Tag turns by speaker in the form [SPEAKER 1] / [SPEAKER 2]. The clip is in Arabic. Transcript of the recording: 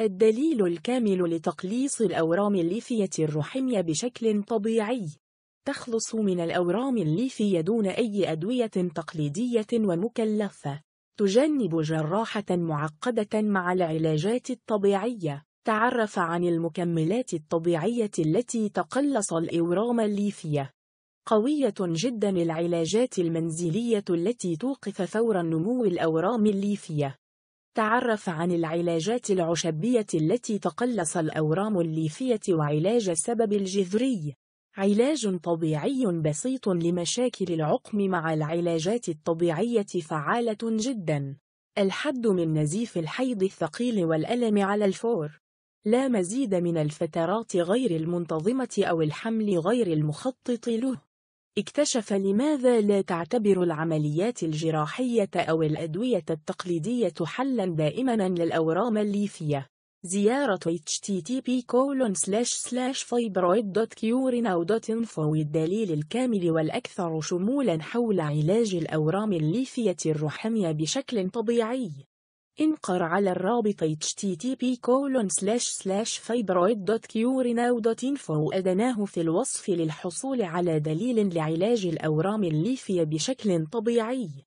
[SPEAKER 1] الدليل الكامل لتقليص الأورام الليفية الرحمية بشكل طبيعي تخلص من الأورام الليفية دون أي أدوية تقليدية ومكلفة تجنب جراحة معقدة مع العلاجات الطبيعية تعرف عن المكملات الطبيعية التي تقلص الإورام الليفية قوية جدا العلاجات المنزلية التي توقف فور نمو الأورام الليفية تعرف عن العلاجات العشبية التي تقلص الأورام الليفية وعلاج السبب الجذري علاج طبيعي بسيط لمشاكل العقم مع العلاجات الطبيعية فعالة جدا الحد من نزيف الحيض الثقيل والألم على الفور لا مزيد من الفترات غير المنتظمة أو الحمل غير المخطط له اكتشف لماذا لا تعتبر العمليات الجراحية أو الأدوية التقليدية حلاً دائماً للأورام الليفية. زيارة http://fibroid.curenau.info والدليل الكامل والأكثر شمولاً حول علاج الأورام الليفية الرحمية بشكل طبيعي. انقر على الرابط http://fibroid.curenow.info أدناه في الوصف للحصول على دليل لعلاج الأورام الليفية بشكل طبيعي